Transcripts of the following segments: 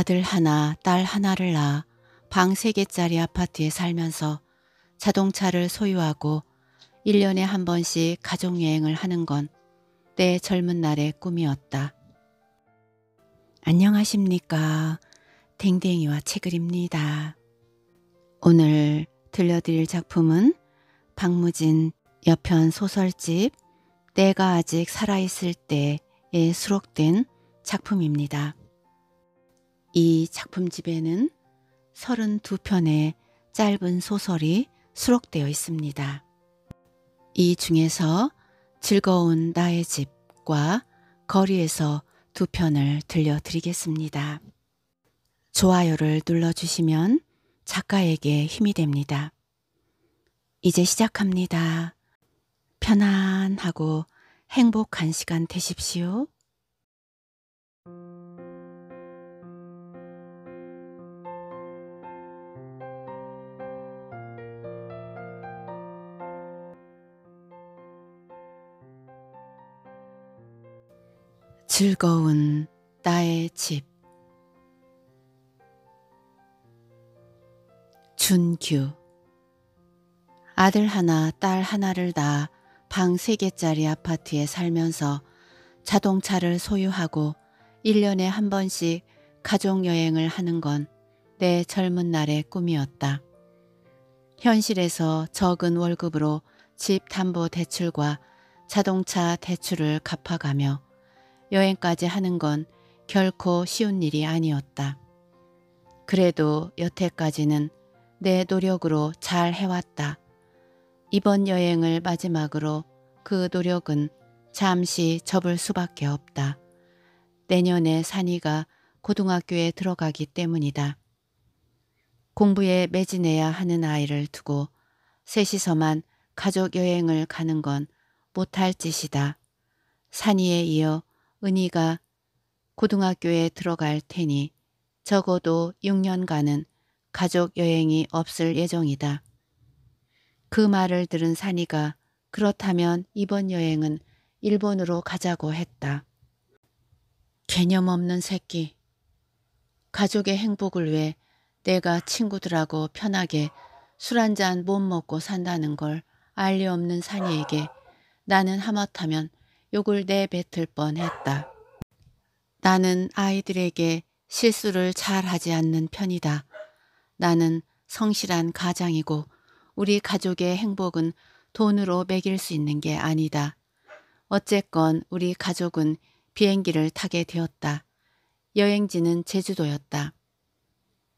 아들 하나, 딸 하나를 낳아 방 세개짜리 아파트에 살면서 자동차를 소유하고 1년에 한 번씩 가족여행을 하는 건 내 젊은 날의 꿈이었다. 안녕하십니까. 댕댕이와 책을입니다. 오늘 들려드릴 작품은 박무진 여편 소설집 내가 아직 살아있을 때에 수록된 작품입니다. 이 작품집에는 32편의 짧은 소설이 수록되어 있습니다. 이 중에서 즐거운 나의 집과 거리에서 두 편을 들려드리겠습니다. 좋아요를 눌러주시면 작가에게 힘이 됩니다. 이제 시작합니다. 편안하고 행복한 시간 되십시오. 즐거운 나의 집 준규 아들 하나 딸 하나를 낳아 방 3개짜리 아파트에 살면서 자동차를 소유하고 1년에 한 번씩 가족여행을 하는 건 내 젊은 날의 꿈이었다. 현실에서 적은 월급으로 집 담보 대출과 자동차 대출을 갚아가며 여행까지 하는 건 결코 쉬운 일이 아니었다. 그래도 여태까지는 내 노력으로 잘 해왔다. 이번 여행을 마지막으로 그 노력은 잠시 접을 수밖에 없다. 내년에 산이가 고등학교에 들어가기 때문이다. 공부에 매진해야 하는 아이를 두고 셋이서만 가족 여행을 가는 건 못할 짓이다. 산이에 이어 은희가 고등학교에 들어갈 테니 적어도 6년간은 가족 여행이 없을 예정이다. 그 말을 들은 산이가 그렇다면 이번 여행은 일본으로 가자고 했다. 개념 없는 새끼. 가족의 행복을 위해 내가 친구들하고 편하게 술 한 잔 못 먹고 산다는 걸 알리 없는 산이에게 나는 하마터면 욕을 내뱉을 뻔했다. 나는 아이들에게 실수를 잘 하지 않는 편이다. 나는 성실한 가장이고 우리 가족의 행복은 돈으로 매길 수 있는 게 아니다. 어쨌건 우리 가족은 비행기를 타게 되었다. 여행지는 제주도였다.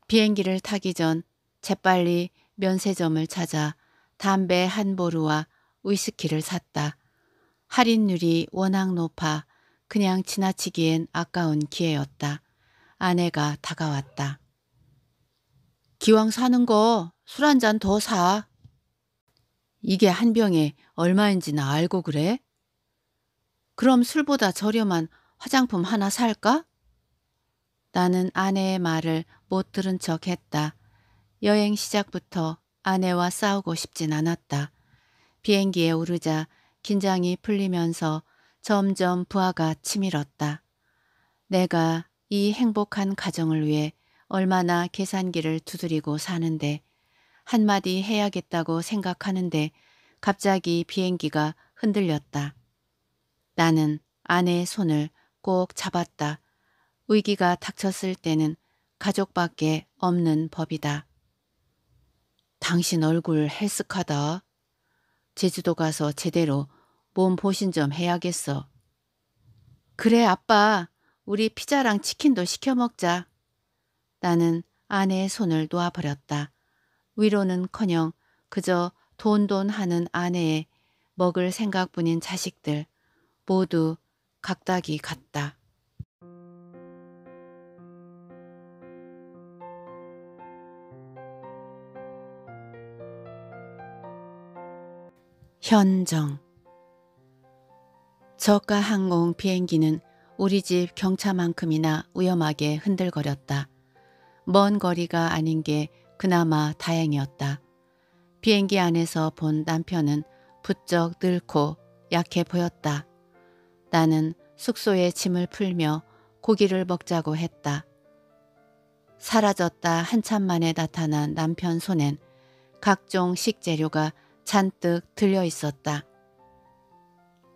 비행기를 타기 전 재빨리 면세점을 찾아 담배 한 보루와 위스키를 샀다. 할인율이 워낙 높아 그냥 지나치기엔 아까운 기회였다. 아내가 다가왔다. 기왕 사는 거 술 한 잔 더 사. 이게 한 병에 얼마인지 나 알고 그래? 그럼 술보다 저렴한 화장품 하나 살까? 나는 아내의 말을 못 들은 척 했다. 여행 시작부터 아내와 싸우고 싶진 않았다. 비행기에 오르자 긴장이 풀리면서 점점 부하가 치밀었다. 내가 이 행복한 가정을 위해 얼마나 계산기를 두드리고 사는데 한마디 해야겠다고 생각하는데 갑자기 비행기가 흔들렸다. 나는 아내의 손을 꼭 잡았다. 위기가 닥쳤을 때는 가족밖에 없는 법이다. 당신 얼굴 헬쓱하다. 제주도 가서 제대로 몸 보신 좀 해야겠어. 그래 아빠 우리 피자랑 치킨도 시켜 먹자. 나는 아내의 손을 놓아버렸다. 위로는커녕 그저 돈돈 하는 아내의 먹을 생각뿐인 자식들 모두 각각이갔다 현정 저가 항공 비행기는 우리 집 경차만큼이나 위험하게 흔들거렸다. 먼 거리가 아닌 게 그나마 다행이었다. 비행기 안에서 본 남편은 부쩍 늙고 약해 보였다. 나는 숙소에 짐을 풀며 고기를 먹자고 했다. 사라졌다 한참 만에 나타난 남편 손엔 각종 식재료가 잔뜩 들려 있었다.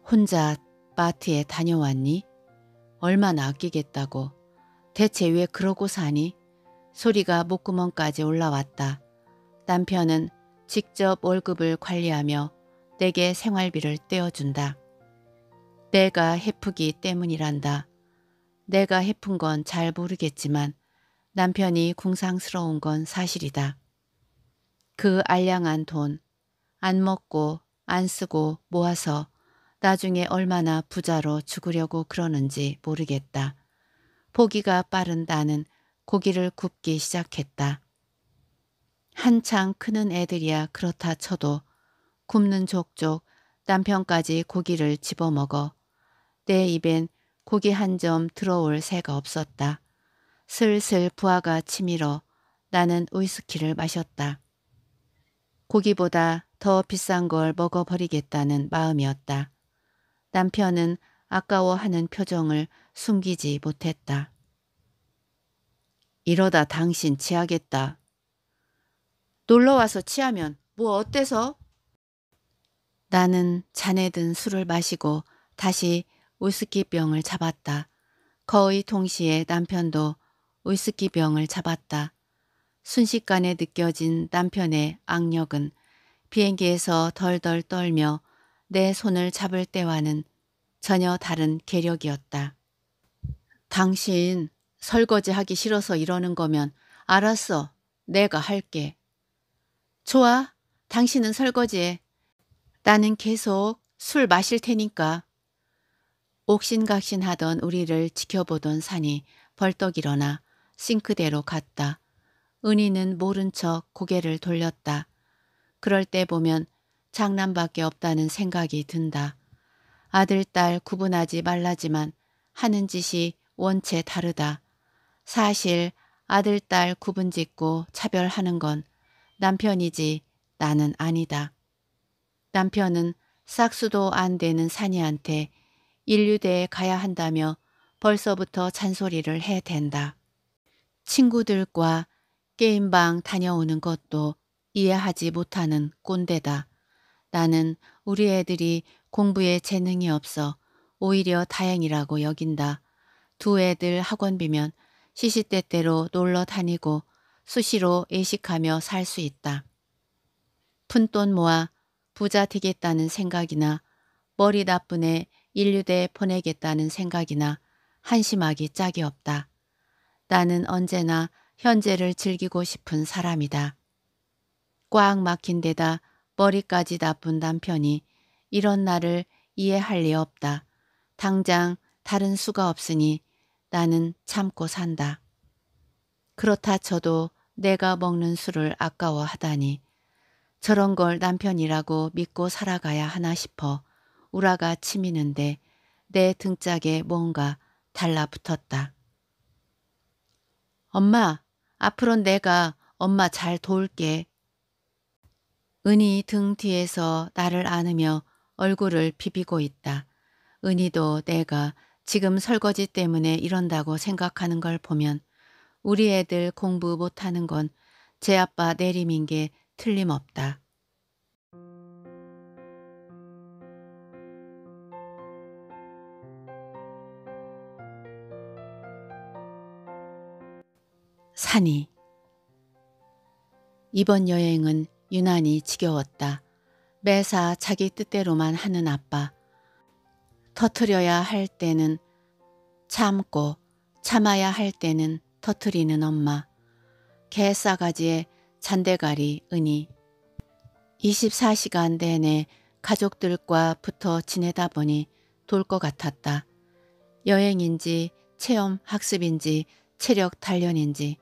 혼자 마트에 다녀왔니? 얼마나 아끼겠다고. 대체 왜 그러고 사니? 소리가 목구멍까지 올라왔다. 남편은 직접 월급을 관리하며 내게 생활비를 떼어준다. 내가 해프기 때문이란다. 내가 해픈 건 잘 모르겠지만 남편이 궁상스러운 건 사실이다. 그 알량한 돈, 안 먹고 안 쓰고 모아서 나중에 얼마나 부자로 죽으려고 그러는지 모르겠다. 보기가 빠른 나는 고기를 굽기 시작했다. 한창 크는 애들이야 그렇다 쳐도 굽는 족족 남편까지 고기를 집어먹어 내 입엔 고기 한 점 들어올 새가 없었다. 슬슬 부하가 치밀어 나는 위스키를 마셨다. 고기보다 더 비싼 걸 먹어버리겠다는 마음이었다. 남편은 아까워하는 표정을 숨기지 못했다. 이러다 당신 치하겠다. 놀러와서 치하면 뭐 어때서? 나는 잔에 든 술을 마시고 다시 우스키병을 잡았다. 거의 동시에 남편도 우스키병을 잡았다. 순식간에 느껴진 남편의 악력은 비행기에서 덜덜 떨며 내 손을 잡을 때와는 전혀 다른 계력이었다. 당신 설거지 하기 싫어서 이러는 거면 알았어. 내가 할게. 좋아. 당신은 설거지해. 나는 계속 술 마실 테니까. 옥신각신하던 우리를 지켜보던 산이 벌떡 일어나 싱크대로 갔다. 은희는 모른 척 고개를 돌렸다. 그럴 때 보면 장난밖에 없다는 생각이 든다. 아들, 딸 구분하지 말라지만 하는 짓이 원체 다르다. 사실 아들, 딸 구분 짓고 차별하는 건 남편이지 나는 아니다. 남편은 싹수도 안 되는 사니한테 인류대에 가야 한다며 벌써부터 잔소리를 해댄다. 친구들과 게임방 다녀오는 것도 이해하지 못하는 꼰대다. 나는 우리 애들이 공부에 재능이 없어 오히려 다행이라고 여긴다. 두 애들 학원비면 시시때때로 놀러 다니고 수시로 예식하며 살 수 있다. 푼돈 모아 부자 되겠다는 생각이나 머리 나쁜 애 인류대 보내겠다는 생각이나 한심하기 짝이 없다. 나는 언제나 현재를 즐기고 싶은 사람이다. 꽉 막힌 데다 머리까지 나쁜 남편이 이런 나를 이해할 리 없다. 당장 다른 수가 없으니 나는 참고 산다. 그렇다 쳐도 내가 먹는 술을 아까워하다니 저런 걸 남편이라고 믿고 살아가야 하나 싶어 우라가 치미는데 내 등짝에 뭔가 달라붙었다. 엄마, 앞으로 내가 엄마 잘 도울게. 은희 등 뒤에서 나를 안으며 얼굴을 비비고 있다. 은희도 내가 지금 설거지 때문에 이런다고 생각하는 걸 보면 우리 애들 공부 못하는 건 제 아빠 내림인 게 틀림없다. 산이 이번 여행은 유난히 지겨웠다. 매사 자기 뜻대로만 하는 아빠. 터트려야 할 때는 참고 참아야 할 때는 터트리는 엄마. 개싸가지에 잔대가리 은희. 24시간 내내 가족들과 붙어 지내다 보니 돌 것 같았다. 여행인지 체험 학습인지 체력 단련인지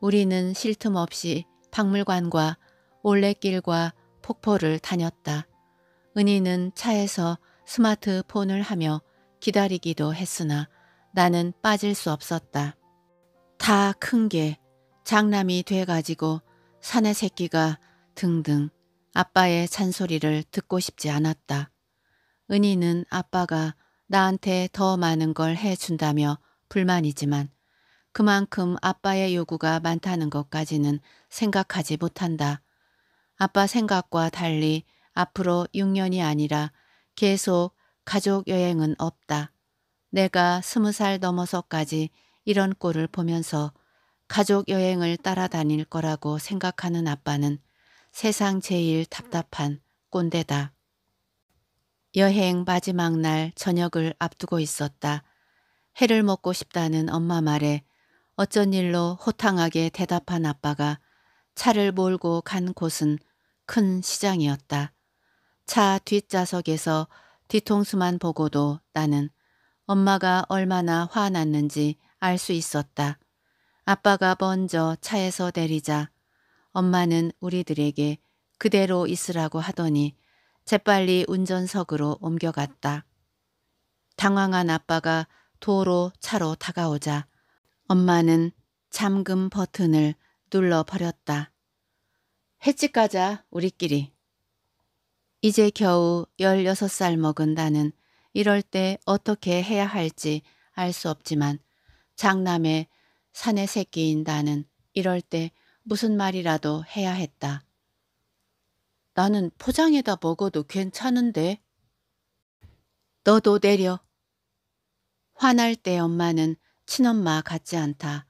우리는 쉴 틈 없이 박물관과 올레길과 폭포를 다녔다. 은희는 차에서 스마트폰을 하며 기다리기도 했으나 나는 빠질 수 없었다. 다 큰 게 장남이 돼가지고 사내 새끼가 등등 아빠의 잔소리를 듣고 싶지 않았다. 은희는 아빠가 나한테 더 많은 걸 해준다며 불만이지만 그만큼 아빠의 요구가 많다는 것까지는 생각하지 못한다. 아빠 생각과 달리 앞으로 6년이 아니라 계속 가족 여행은 없다. 내가 스무 살 넘어서까지 이런 꼴을 보면서 가족 여행을 따라다닐 거라고 생각하는 아빠는 세상 제일 답답한 꼰대다. 여행 마지막 날 저녁을 앞두고 있었다. 해를 먹고 싶다는 엄마 말에 어쩐 일로 호탕하게 대답한 아빠가 차를 몰고 간 곳은 큰 시장이었다. 차 뒷좌석에서 뒤통수만 보고도 나는 엄마가 얼마나 화났는지 알 수 있었다. 아빠가 먼저 차에서 내리자 엄마는 우리들에게 그대로 있으라고 하더니 재빨리 운전석으로 옮겨갔다. 당황한 아빠가 도로 차로 다가오자 엄마는 잠금 버튼을 짓러 버렸다. 횟치 가자 우리끼리. 이제 겨우 16살 먹은 나는 이럴 때 어떻게 해야 할지 알 수 없지만 장남의 사내 새끼인 나는 이럴 때 무슨 말이라도 해야 했다. 나는 포장에다 먹어도 괜찮은데. 너도 내려. 화날 때 엄마는 친엄마 같지 않다.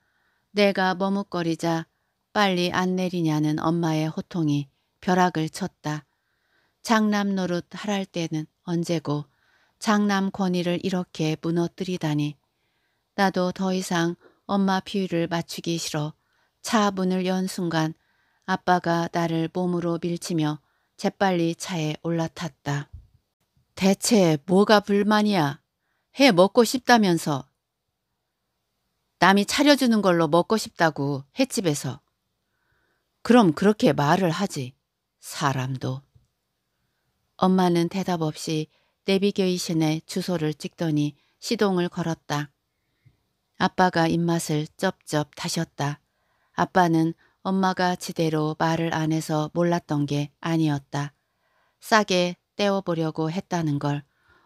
내가 머뭇거리자 빨리 안 내리냐는 엄마의 호통이 벼락을 쳤다. 장남 노릇 하랄 때는 언제고 장남 권위를 이렇게 무너뜨리다니. 나도 더 이상 엄마 비위를 맞추기 싫어 차 문을 연 순간 아빠가 나를 몸으로 밀치며 재빨리 차에 올라탔다. 대체 뭐가 불만이야? 해 먹고 싶다면서. 남이 차려주는 걸로 먹고 싶다고 횟집에서. 그럼 그렇게 말을 하지. 사람도. 엄마는 대답 없이 내비게이션에 주소를 찍더니 시동을 걸었다. 아빠가 입맛을 쩝쩝 다셨다. 아빠는 엄마가 지대로 말을 안 해서 몰랐던 게 아니었다. 싸게 떼어보려고 했다는 걸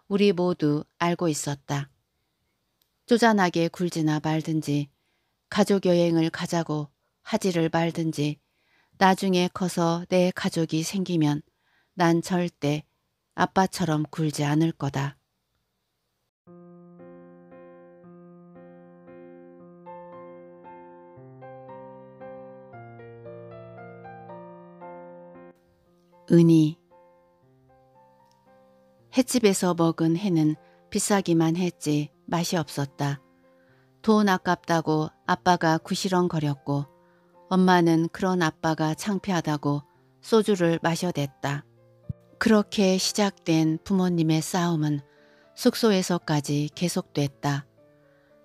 우리 모두 알고 있었다. 쪼잔하게 굴지나 말든지 가족 여행을 가자고 하지를 말든지 나중에 커서 내 가족이 생기면 난 절대 아빠처럼 굴지 않을 거다. 은희 횟집에서 먹은 해는 비싸기만 했지 맛이 없었다. 돈 아깝다고 아빠가 구시렁거렸고 엄마는 그런 아빠가 창피하다고 소주를 마셔댔다. 그렇게 시작된 부모님의 싸움은 숙소에서까지 계속됐다.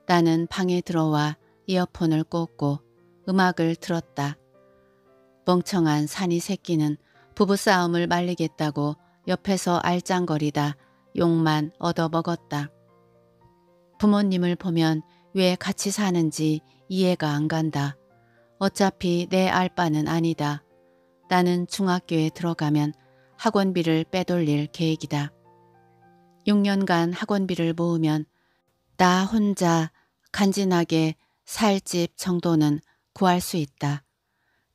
나는 방에 들어와 이어폰을 꽂고 음악을 들었다. 멍청한 산이 새끼는 부부싸움을 말리겠다고 옆에서 알짱거리다 욕만 얻어먹었다. 부모님을 보면 왜 같이 사는지 이해가 안 간다. 어차피 내 알바는 아니다. 나는 중학교에 들어가면 학원비를 빼돌릴 계획이다. 6년간 학원비를 모으면 나 혼자 간지나게 살 집 정도는 구할 수 있다.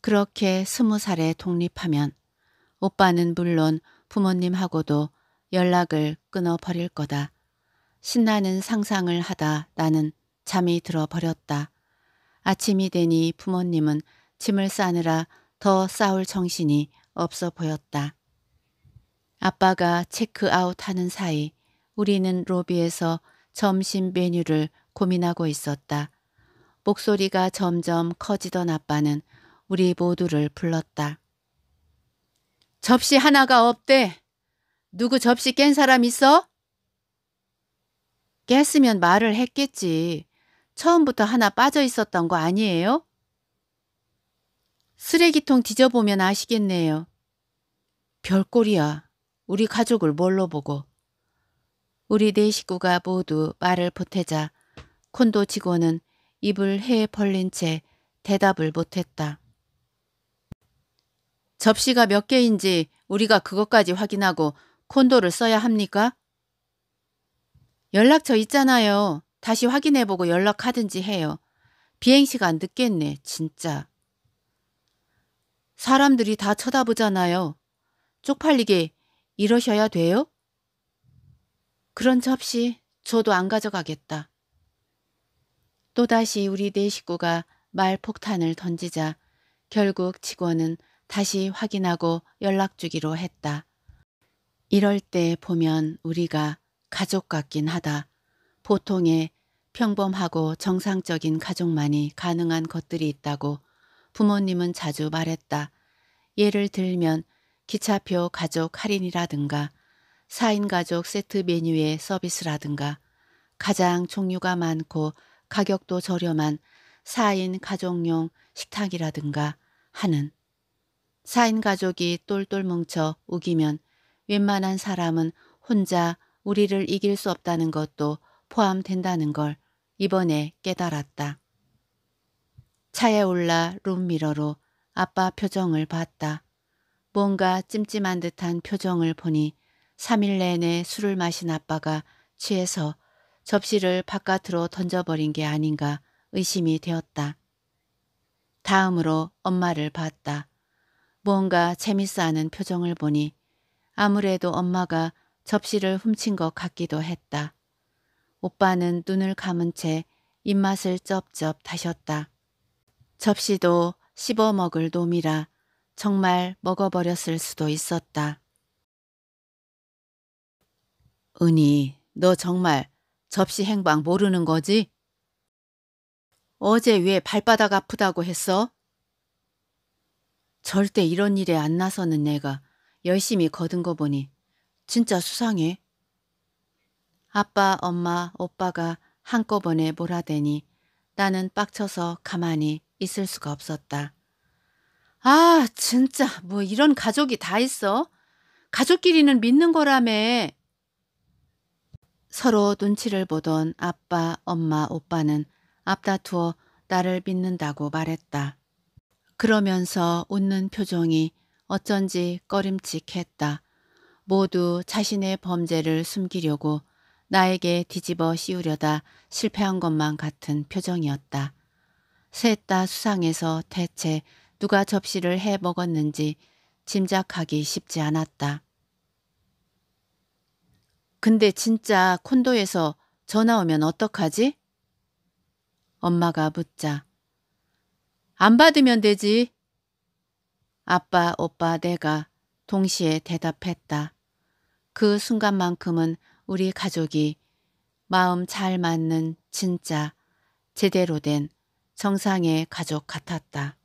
그렇게 스무 살에 독립하면 오빠는 물론 부모님하고도 연락을 끊어버릴 거다. 신나는 상상을 하다 나는 잠이 들어버렸다. 아침이 되니 부모님은 짐을 싸느라 더 싸울 정신이 없어 보였다. 아빠가 체크아웃 하는 사이 우리는 로비에서 점심 메뉴를 고민하고 있었다. 목소리가 점점 커지던 아빠는 우리 모두를 불렀다. 접시 하나가 없대. 누구 접시 깬 사람 있어? 깼으면 말을 했겠지. 처음부터 하나 빠져 있었던 거 아니에요? 쓰레기통 뒤져보면 아시겠네요. 별꼴이야. 우리 가족을 뭘로 보고. 우리 네 식구가 모두 말을 보태자 콘도 직원은 입을 해에 벌린 채 대답을 못했다. 접시가 몇 개인지 우리가 그것까지 확인하고 콘도를 써야 합니까? 연락처 있잖아요. 다시 확인해보고 연락하든지 해요. 비행시간 늦겠네, 진짜. 사람들이 다 쳐다보잖아요. 쪽팔리게 이러셔야 돼요? 그런 접시 저도 안 가져가겠다. 또다시 우리 네 식구가 말폭탄을 던지자 결국 직원은 다시 확인하고 연락 주기로 했다. 이럴 때 보면 우리가 가족 같긴 하다. 보통의 평범하고 정상적인 가족만이 가능한 것들이 있다고 부모님은 자주 말했다. 예를 들면 기차표 가족 할인이라든가 4인 가족 세트 메뉴의 서비스라든가 가장 종류가 많고 가격도 저렴한 4인 가족용 식탁이라든가 하는 4인 가족이 똘똘 뭉쳐 우기면 웬만한 사람은 혼자 우리를 이길 수 없다는 것도 포함된다는 걸 이번에 깨달았다. 차에 올라 룸미러로 아빠 표정을 봤다. 뭔가 찜찜한 듯한 표정을 보니 3일 내내 술을 마신 아빠가 취해서 접시를 바깥으로 던져버린 게 아닌가 의심이 되었다. 다음으로 엄마를 봤다. 뭔가 재밌어하는 표정을 보니 아무래도 엄마가 접시를 훔친 것 같기도 했다. 오빠는 눈을 감은 채 입맛을 쩝쩝 다셨다. 접시도 씹어 먹을 놈이라 정말 먹어버렸을 수도 있었다. 은희, 너 정말 접시 행방 모르는 거지? 어제 왜 발바닥 아프다고 했어? 절대 이런 일에 안 나서는 내가 열심히 거둔 거 보니 진짜 수상해. 아빠, 엄마, 오빠가 한꺼번에 몰아대니 나는 빡쳐서 가만히 있을 수가 없었다. 아, 진짜 뭐 이런 가족이 다 있어? 가족끼리는 믿는 거라며. 서로 눈치를 보던 아빠, 엄마, 오빠는 앞다투어 나를 믿는다고 말했다. 그러면서 웃는 표정이 어쩐지 꺼림칙했다. 모두 자신의 범죄를 숨기려고 나에게 뒤집어 씌우려다 실패한 것만 같은 표정이었다. 셋 다 수상해서 대체 누가 접시를 해 먹었는지 짐작하기 쉽지 않았다. 근데 진짜 콘도에서 전화 오면 어떡하지? 엄마가 묻자. 안 받으면 되지. 아빠, 오빠, 내가 동시에 대답했다. 그 순간만큼은 우리 가족이 마음 잘 맞는 진짜 제대로 된 정상의 가족 같았다.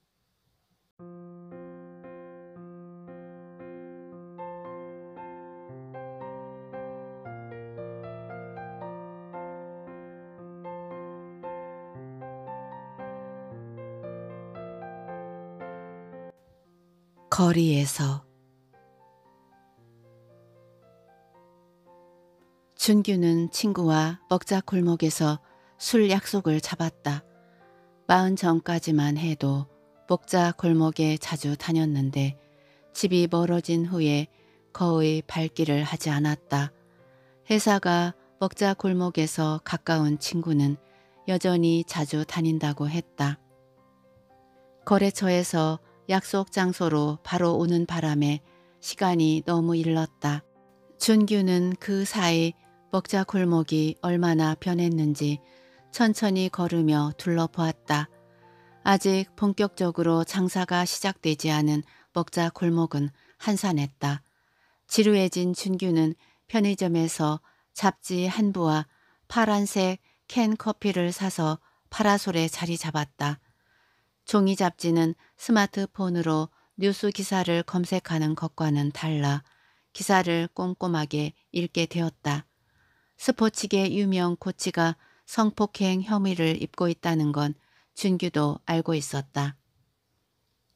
거리에서 준규는 친구와 먹자 골목에서 술 약속을 잡았다. 마흔 전까지만 해도 먹자 골목에 자주 다녔는데 집이 멀어진 후에 거의 발길을 하지 않았다. 회사가 먹자 골목에서 가까운 친구는 여전히 자주 다닌다고 했다. 거래처에서 약속 장소로 바로 오는 바람에 시간이 너무 일렀다. 준규는 그 사이 먹자 골목이 얼마나 변했는지 천천히 걸으며 둘러보았다. 아직 본격적으로 장사가 시작되지 않은 먹자 골목은 한산했다. 지루해진 준규는 편의점에서 잡지 한 부와 파란색 캔 커피를 사서 파라솔에 자리 잡았다. 종이 잡지는 스마트폰으로 뉴스 기사를 검색하는 것과는 달라 기사를 꼼꼼하게 읽게 되었다. 스포츠계 유명 코치가 성폭행 혐의를 입고 있다는 건 준규도 알고 있었다.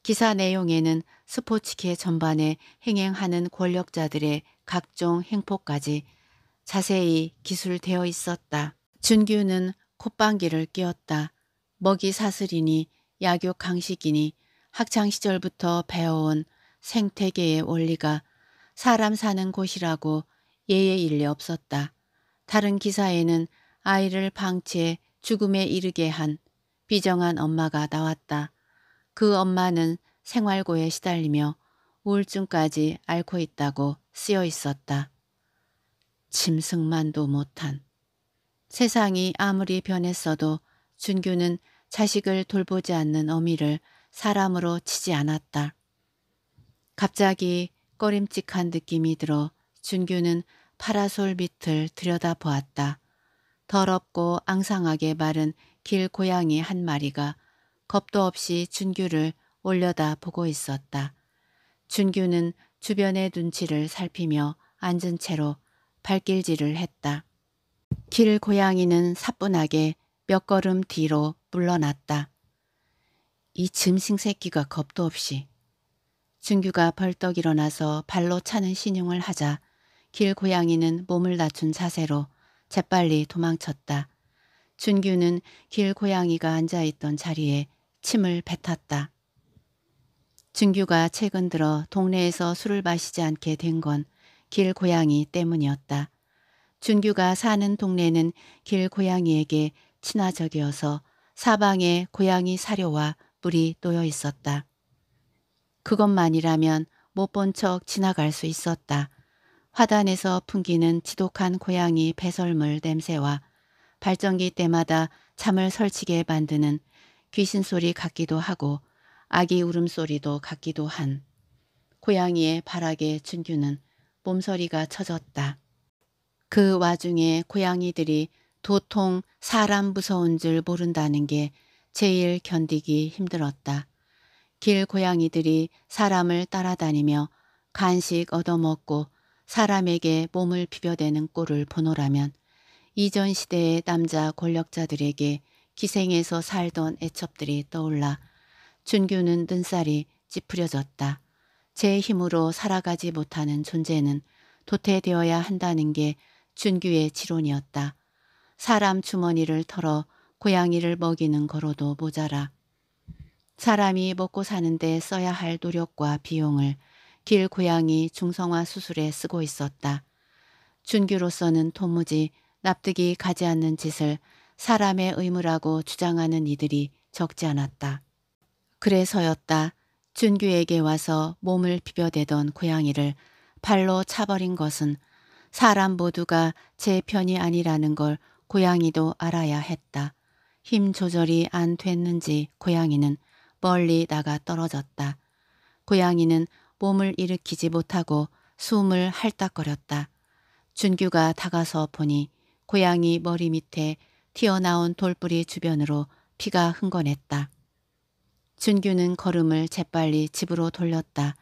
기사 내용에는 스포츠계 전반에 행행하는 권력자들의 각종 행포까지 자세히 기술되어 있었다. 준규는 콧방귀를 끼었다. 먹이 사슬이니 약육 강식이니 학창시절부터 배워온 생태계의 원리가 사람 사는 곳이라고 예의 일리 없었다. 다른 기사에는 아이를 방치해 죽음에 이르게 한 비정한 엄마가 나왔다. 그 엄마는 생활고에 시달리며 우울증까지 앓고 있다고 쓰여 있었다. 짐승만도 못한. 세상이 아무리 변했어도 준규는 자식을 돌보지 않는 어미를 사람으로 치지 않았다. 갑자기 꺼림칙한 느낌이 들어 준규는 파라솔 밑을 들여다보았다. 더럽고 앙상하게 마른 길 고양이 한 마리가 겁도 없이 준규를 올려다보고 있었다. 준규는 주변의 눈치를 살피며 앉은 채로 발길질을 했다. 길 고양이는 사뿐하게 몇 걸음 뒤로 물러났다. 이 짐승 새끼가 겁도 없이 준규가 벌떡 일어나서 발로 차는 신용을 하자 길 고양이는 몸을 낮춘 자세로 재빨리 도망쳤다. 준규는 길 고양이가 앉아있던 자리에 침을 뱉었다. 준규가 최근 들어 동네에서 술을 마시지 않게 된 건 길 고양이 때문이었다. 준규가 사는 동네는 길 고양이에게 친화적이어서 사방에 고양이 사료와 물이 놓여 있었다. 그것만이라면 못 본 척 지나갈 수 있었다. 화단에서 풍기는 지독한 고양이 배설물 냄새와 발전기 때마다 잠을 설치게 만드는 귀신 소리 같기도 하고 아기 울음소리도 같기도 한 고양이의 바닥에 준규는 몸서리가 쳐졌다. 그 와중에 고양이들이 도통 사람 무서운 줄 모른다는 게 제일 견디기 힘들었다. 길 고양이들이 사람을 따라다니며 간식 얻어먹고 사람에게 몸을 비벼대는 꼴을 보노라면 이전 시대의 남자 권력자들에게 기생해서 살던 애첩들이 떠올라 준규는 눈살이 찌푸려졌다. 제 힘으로 살아가지 못하는 존재는 도태되어야 한다는 게 준규의 지론이었다. 사람 주머니를 털어 고양이를 먹이는 거로도 모자라. 사람이 먹고 사는데 써야 할 노력과 비용을 길 고양이 중성화 수술에 쓰고 있었다. 준규로서는 도무지 납득이 가지 않는 짓을 사람의 의무라고 주장하는 이들이 적지 않았다. 그래서였다. 준규에게 와서 몸을 비벼대던 고양이를 발로 차버린 것은 사람 모두가 제 편이 아니라는 걸 고양이도 알아야 했다. 힘 조절이 안 됐는지 고양이는 멀리 나가 떨어졌다. 고양이는 몸을 일으키지 못하고 숨을 핥딱거렸다 준규가 다가서 보니 고양이 머리 밑에 튀어나온 돌뿌리 주변으로 피가 흥건했다. 준규는 걸음을 재빨리 집으로 돌렸다.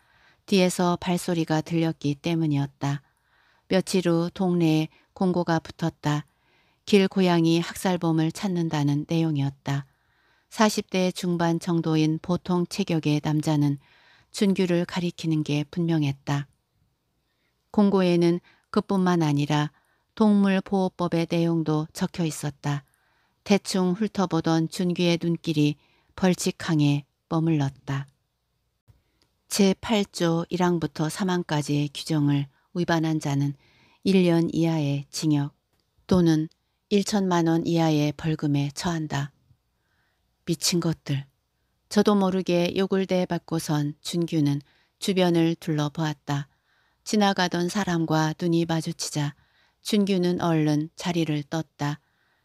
뒤에서 발소리가 들렸기 때문이었다. 며칠 후 동네에 공고가 붙었다. 길 고양이 학살범을 찾는다는 내용이었다. 40대 중반 정도인 보통 체격의 남자는 준규를 가리키는 게 분명했다. 공고에는 그뿐만 아니라 동물보호법의 내용도 적혀 있었다. 대충 훑어보던 준규의 눈길이 벌칙항에 머물렀다. 제8조 1항부터 3항까지의 규정을 위반한 자는 1년 이하의 징역 또는 1천만 원 이하의 벌금에 처한다. 미친 것들. 저도 모르게 욕을 대 받고선 준규는 주변을 둘러보았다. 지나가던 사람과 눈이 마주치자 준규는 얼른 자리를 떴다.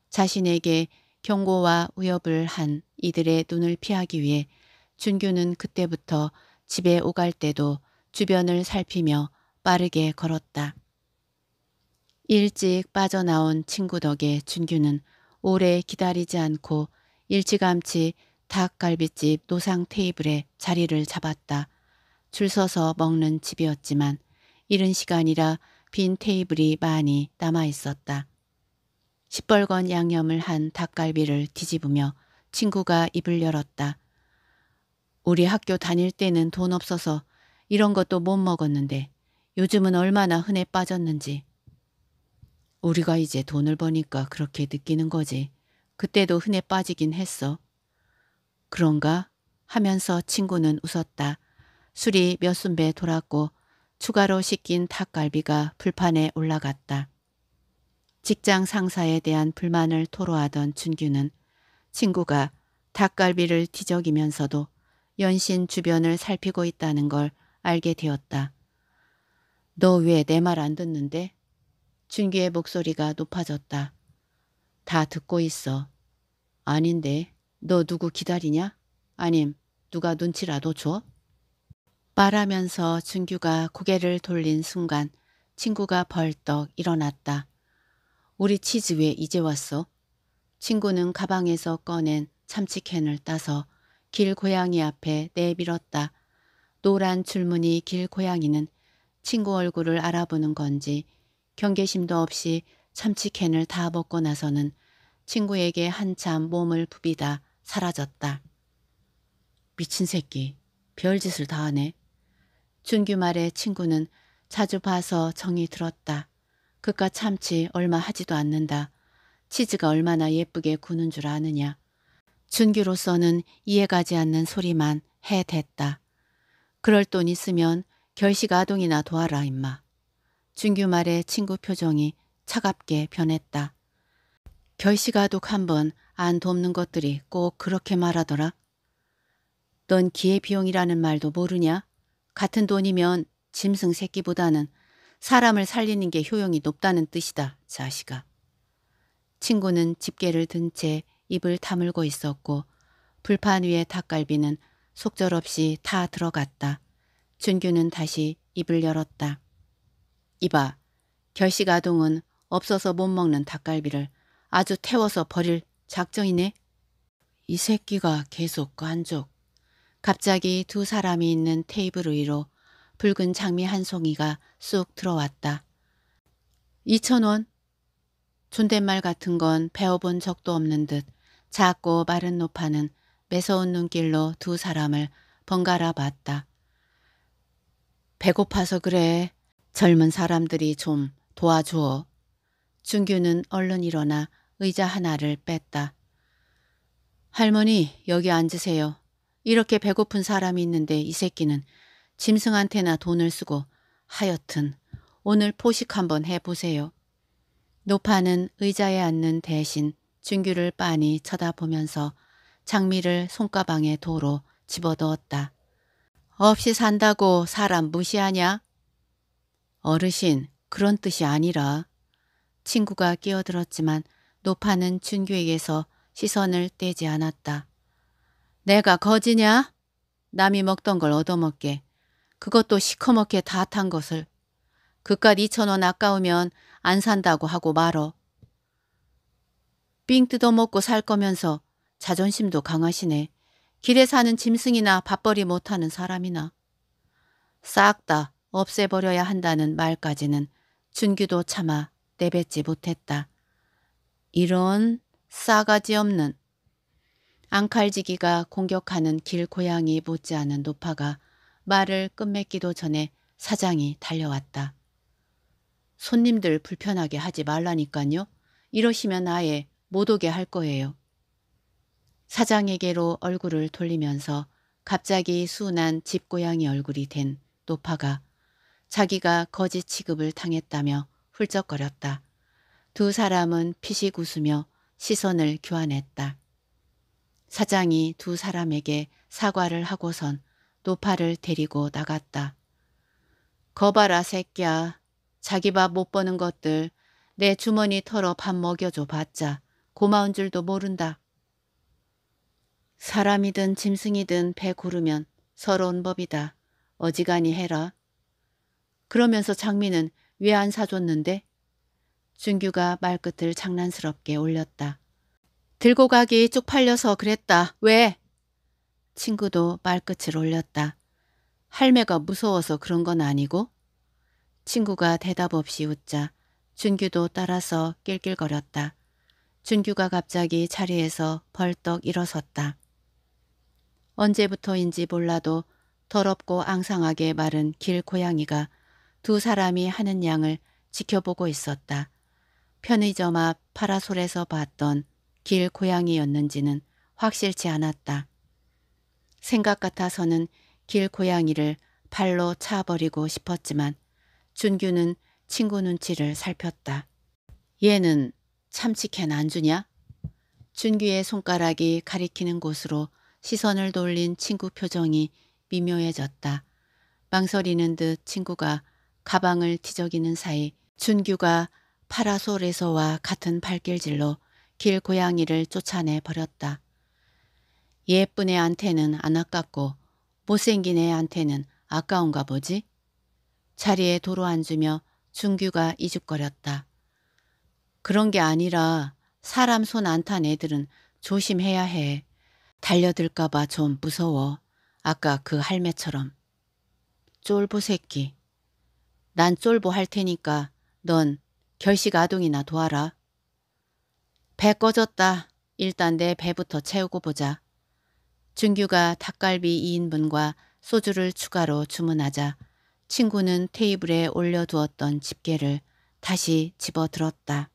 자신에게 경고와 위협을 한 이들의 눈을 피하기 위해 준규는 그때부터 집에 오갈 때도 주변을 살피며 빠르게 걸었다. 일찍 빠져나온 친구 덕에 준규는 오래 기다리지 않고 일찌감치 닭갈비집 노상 테이블에 자리를 잡았다. 줄 서서 먹는 집이었지만 이른 시간이라 빈 테이블이 많이 남아있었다. 시뻘건 양념을 한 닭갈비를 뒤집으며 친구가 입을 열었다. 우리 학교 다닐 때는 돈 없어서 이런 것도 못 먹었는데 요즘은 얼마나 흔해 빠졌는지. 우리가 이제 돈을 버니까 그렇게 느끼는 거지. 그때도 흔해 빠지긴 했어. 그런가? 하면서 친구는 웃었다. 술이 몇 순배 돌았고 추가로 시킨 닭갈비가 불판에 올라갔다. 직장 상사에 대한 불만을 토로하던 준규는 친구가 닭갈비를 뒤적이면서도 연신 주변을 살피고 있다는 걸 알게 되었다. 너 왜 내 말 안 듣는데? 준규의 목소리가 높아졌다. 다 듣고 있어. 아닌데. 너 누구 기다리냐? 아님 누가 눈치라도 줘? 말하면서 준규가 고개를 돌린 순간 친구가 벌떡 일어났다. 우리 치즈 왜 이제 왔어? 친구는 가방에서 꺼낸 참치캔을 따서 길 고양이 앞에 내밀었다. 노란 줄무늬 길 고양이는 친구 얼굴을 알아보는 건지 경계심도 없이 참치캔을 다 먹고 나서는 친구에게 한참 몸을 부비다 사라졌다. 미친 새끼, 별짓을 다 하네. 준규 말에 친구는 자주 봐서 정이 들었다. 그깟 참치 얼마 하지도 않는다. 치즈가 얼마나 예쁘게 구는 줄 아느냐. 준규로서는 이해가지 않는 소리만 해댔다. 그럴 돈 있으면 결식 아동이나 도와라 임마. 준규 말에 친구 표정이 차갑게 변했다. 결식아독한번안 돕는 것들이 꼭 그렇게 말하더라. 넌 기회비용이라는 말도 모르냐? 같은 돈이면 짐승 새끼보다는 사람을 살리는 게 효용이 높다는 뜻이다, 자식아. 친구는 집게를 든 채 입을 다물고 있었고 불판 위에 닭갈비는 속절없이 다 들어갔다. 준규는 다시 입을 열었다. 이봐, 결식 아동은 없어서 못 먹는 닭갈비를 아주 태워서 버릴 작정이네. 이 새끼가 계속 관족 갑자기 두 사람이 있는 테이블 위로 붉은 장미 한 송이가 쑥 들어왔다. 이천원 존댓말 같은 건 배워본 적도 없는 듯 작고 마른 노파는 매서운 눈길로 두 사람을 번갈아 봤다. 배고파서 그래. 젊은 사람들이 좀 도와주어. 준규는 얼른 일어나 의자 하나를 뺐다. 할머니 여기 앉으세요. 이렇게 배고픈 사람이 있는데 이 새끼는 짐승한테나 돈을 쓰고 하여튼 오늘 포식 한번 해보세요. 노파는 의자에 앉는 대신 준규를 빤히 쳐다보면서 장미를 손가방에 도로 집어넣었다. 없이 산다고 사람 무시하냐? 어르신 그런 뜻이 아니라 친구가 끼어들었지만 노파는 준규에게서 시선을 떼지 않았다. 내가 거지냐? 남이 먹던 걸 얻어먹게. 그것도 시커멓게 다 탄 것을. 그깟 2천원 아까우면 안 산다고 하고 말어. 삥 뜯어먹고 살 거면서 자존심도 강하시네. 길에 사는 짐승이나 밥벌이 못하는 사람이나. 싹 다 없애버려야 한다는 말까지는 준규도 차마 내뱉지 못했다. 이런 싸가지 없는 앙칼지기가 공격하는 길 고양이 못지않은 노파가 말을 끝맺기도 전에 사장이 달려왔다. 손님들 불편하게 하지 말라니까요. 이러시면 아예 못 오게 할 거예요. 사장에게로 얼굴을 돌리면서 갑자기 순한 집고양이 얼굴이 된 노파가 자기가 거짓 취급을 당했다며 훌쩍거렸다. 두 사람은 피식 웃으며 시선을 교환했다. 사장이 두 사람에게 사과를 하고선 노파를 데리고 나갔다. 거봐라 새끼야. 자기 밥 못 버는 것들 내 주머니 털어 밥 먹여줘 봤자 고마운 줄도 모른다. 사람이든 짐승이든 배 고르면 서러운 법이다. 어지간히 해라. 그러면서 장미는 왜 안 사줬는데? 준규가 말끝을 장난스럽게 올렸다. 들고 가기 쪽팔려서 그랬다. 왜? 친구도 말끝을 올렸다. 할매가 무서워서 그런 건 아니고? 친구가 대답 없이 웃자 준규도 따라서 낄낄거렸다. 준규가 갑자기 자리에서 벌떡 일어섰다. 언제부터인지 몰라도 더럽고 앙상하게 마른 길 고양이가 두 사람이 하는 양을 지켜보고 있었다. 편의점 앞 파라솔에서 봤던 길 고양이였는지는 확실치 않았다. 생각 같아서는 길 고양이를 발로 차버리고 싶었지만 준규는 친구 눈치를 살폈다. 얘는 참치캔 안 주냐? 준규의 손가락이 가리키는 곳으로 시선을 돌린 친구 표정이 미묘해졌다. 망설이는 듯 친구가 가방을 뒤적이는 사이 준규가 파라솔에서와 같은 발길질로 길 고양이를 쫓아내 버렸다. 예쁜 애한테는 안 아깝고 못생긴 애한테는 아까운가 보지? 자리에 도로 앉으며 준규가 이죽거렸다. 그런 게 아니라 사람 손 안 탄 애들은 조심해야 해. 달려들까 봐 좀 무서워. 아까 그 할매처럼. 쫄보 새끼. 난 쫄보 할 테니까 넌 결식 아동이나 도와라. 배 꺼졌다. 일단 내 배부터 채우고 보자. 준규가 닭갈비 2인분과 소주를 추가로 주문하자 친구는 테이블에 올려두었던 집게를 다시 집어들었다.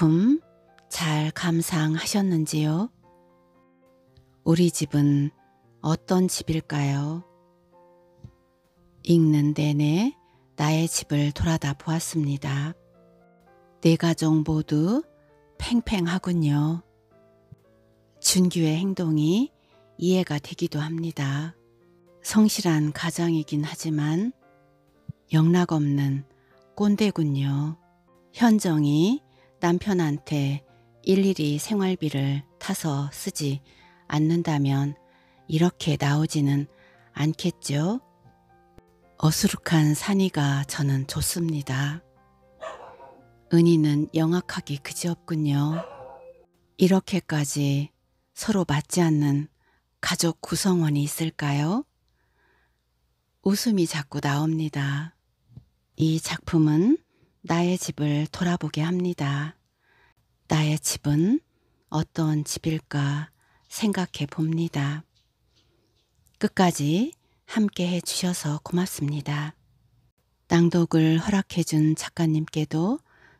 작품 잘 감상하셨는지요? 우리 집은 어떤 집일까요? 읽는 내내 나의 집을 돌아다 보았습니다. 네 가정 모두 팽팽하군요. 준규의 행동이 이해가 되기도 합니다. 성실한 가장이긴 하지만 영락 없는 꼰대군요. 현정이 남편한테 일일이 생활비를 타서 쓰지 않는다면 이렇게 나오지는 않겠죠? 어수룩한 산이가 저는 좋습니다. 은희는 영악하기 그지없군요. 이렇게까지 서로 맞지 않는 가족 구성원이 있을까요? 웃음이 자꾸 나옵니다. 이 작품은 나의 집을 돌아보게 합니다. 나의 집은 어떤 집일까 생각해 봅니다. 끝까지 함께 해주셔서 고맙습니다. 낭독을 허락해준 작가님께도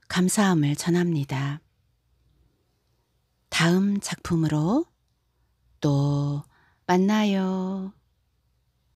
감사함을 전합니다. 다음 작품으로 또 만나요.